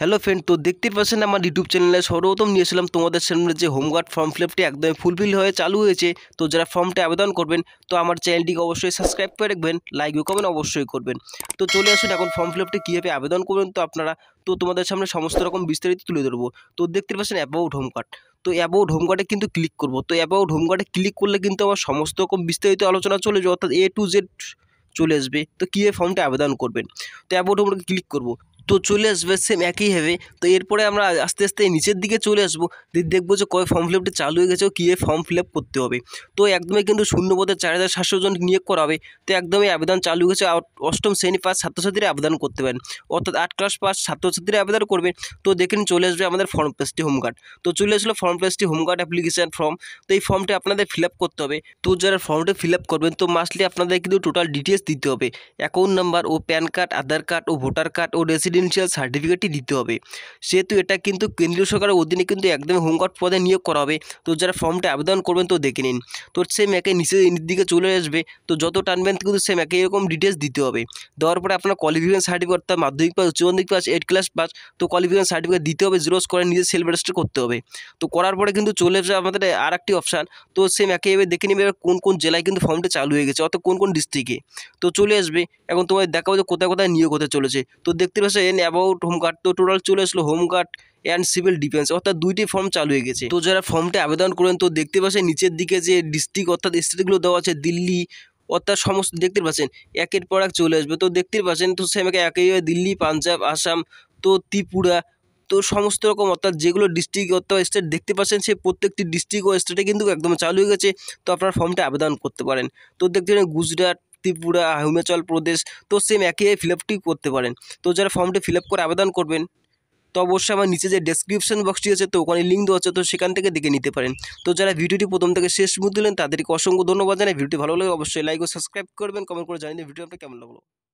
hello friend তো দেখতে পাচ্ছেন আমার ইউটিউব চ্যানেলে সর্বপ্রথম নিয়েছিলাম তোমাদের সামনে যে হোমগার্ড ফর্ম ফিলাপটি একদমই ফুলফিল হয়ে চালু হয়েছে তো যারা ফর্মটা আবেদন করবেন তো আমার চ্যানেলটিকে অবশ্যই সাবস্ক্রাইব করে রাখবেন লাইক কমেন্ট অবশ্যই করবেন তো চলে আসুন এখন ফর্ম ফিলাপটি কীভাবে আবেদন করবেন তো আপনারা তো তোমাদের সামনে সমস্ত রকম বিস্তারিত তুলে ধরবো তো দেখতে পাচ্ছেন অ্যাবাউট হোমগার্ড তো অ্যাবাউট হোমগার্ডে কিন্তু ক্লিক করবো তো অ্যাবাউট হোমগার্ডে ক্লিক করলে কিন্তু আমার সমস্ত রকম বিস্তারিত আলোচনা চলে যাবে অর্থাৎ এ টু জেড চলে আসবে তো কীভাবে ফর্মটা আবেদন করবেন তো অ্যাবাউট হোমগার্ডে ক্লিক করবো তো চলে আসবে সেম একইভাবে তো এরপরে আমরা আস্তে আস্তে নিচের দিকে চলে আসবো দিয়ে দেখবো যে কবে ফর্ম ফিল আপটি চালু হয়ে গেছে কীভাবে ফর্ম ফিল আপ করতে হবে তো একদমই কিন্তু শূন্য পদে চার হাজার সাতশো জন নিয়োগ করা হবে তো একদমই আবেদন চালু হয়েছে অষ্টম শ্রেণী পাস ছাত্রছাত্রীরা আবেদন করতে পারেন অর্থাৎ আট ক্লাস পাস ছাত্রছাত্রীরা আবেদন করবে তো দেখেন চলে আসবে আমাদের ফর্ম প্লেসটি হোমগার্ড তো চলে আসলো ফর্ম প্লেসটি হোমগার্ড অ্যাপ্লিকেশান ফর্ম তো এই ফর্মটি আপনাদের ফিল আপ করতে হবে তো যারা ফর্মটি ফিল আপ করবেন তো মাসলি আপনাদের কিন্তু টোটাল ডিটেলস দিতে হবে অ্যাকাউন্ট নাম্বার ও প্যান কার্ড আধার কার্ড ও ভোটার কার্ড ও রেসিডেন্ট রেসিডেন্সিয়াল সার্টিফিকেটটি দিতে হবে সেহেতু এটা কিন্তু কেন্দ্রীয় সরকারের অধীনে কিন্তু একদম হোমগার্ড পদে নিয়োগ করা হবে তো যারা ফর্মটা আবেদন করবেন তো দেখে নিন তো সেম একে নিচে দিকে চলে আসবে তো যত টানবেন কিন্তু সেম একে এরকম ডিটেলস দিতে হবে দেওয়ার পরে আপনার কোয়ালিফিকেশন সার্টিফিকেট অর্থাৎ মাধ্যমিক পাস মাধ্যমিক পাস এইট ক্লাস পাস তো কোয়ালিফিকেশন সার্টিফিকেট দিতে হবে জিরোস করে নিজের সেলফ রেজিস্টার করতে হবে তো করার পরে কিন্তু চলে আসবে আমাদের আর একটি অপশান তো সেম একে এভাবে দেখে নেবে কোন কোন জেলায় কিন্তু ফর্মটা চালু হয়ে গেছে অর্থাৎ কোন কোন ডিস্ট্রিক্টে তো চলে আসবে এখন তোমার দেখাবো যে কোথায় কোথায় নিয়োগ হতে চলেছে তো দেখতে পাচ্ছ বলেন অ্যাবাউট হোমগার্ড তো টোটাল চলে আসলো হোমগার্ড অ্যান্ড সিভিল ডিফেন্স অর্থাৎ দুইটি ফর্ম চালু হয়ে গেছে তো যারা ফর্মটা আবেদন করেন তো দেখতে পাচ্ছেন নিচের দিকে যে ডিস্ট্রিক্ট অর্থাৎ স্টেটগুলো দেওয়া আছে দিল্লি অর্থাৎ সমস্ত দেখতে পাচ্ছেন একের পর এক চলে আসবে তো দেখতে পাচ্ছেন তো সে আমাকে একই দিল্লি পাঞ্জাব আসাম তো ত্রিপুরা তো সমস্ত রকম অর্থাৎ যেগুলো ডিস্ট্রিক্ট অর্থাৎ স্টেট দেখতে পাচ্ছেন সেই প্রত্যেকটি ডিস্ট্রিক্ট ও স্টেটে কিন্তু একদম চালু হয়ে গেছে তো আপনারা ফর্মটা আবেদন করতে পারেন তো দেখতে পারেন গুজরাট ত্রিপুরা হিমাচল প্রদেশ তো সেম একই ফিল আপটি করতে পারেন তো যারা ফর্মটি ফিল করে আবেদন করবেন তো অবশ্যই আমার নিচে যে ডেসক্রিপশন বক্সটি আছে তো ওখানে লিঙ্ক দেওয়া আছে তো সেখান থেকে দেখে নিতে পারেন তো যারা ভিডিওটি প্রথম থেকে শেষ মুখ দিলেন তাদেরকে অসংখ্য ধন্যবাদ জানাই ভিডিওটি ভালো লাগে অবশ্যই লাইক ও সাবস্ক্রাইব করবেন কমেন্ট করে জানিয়ে ভিডিও আপনার কেমন লাগলো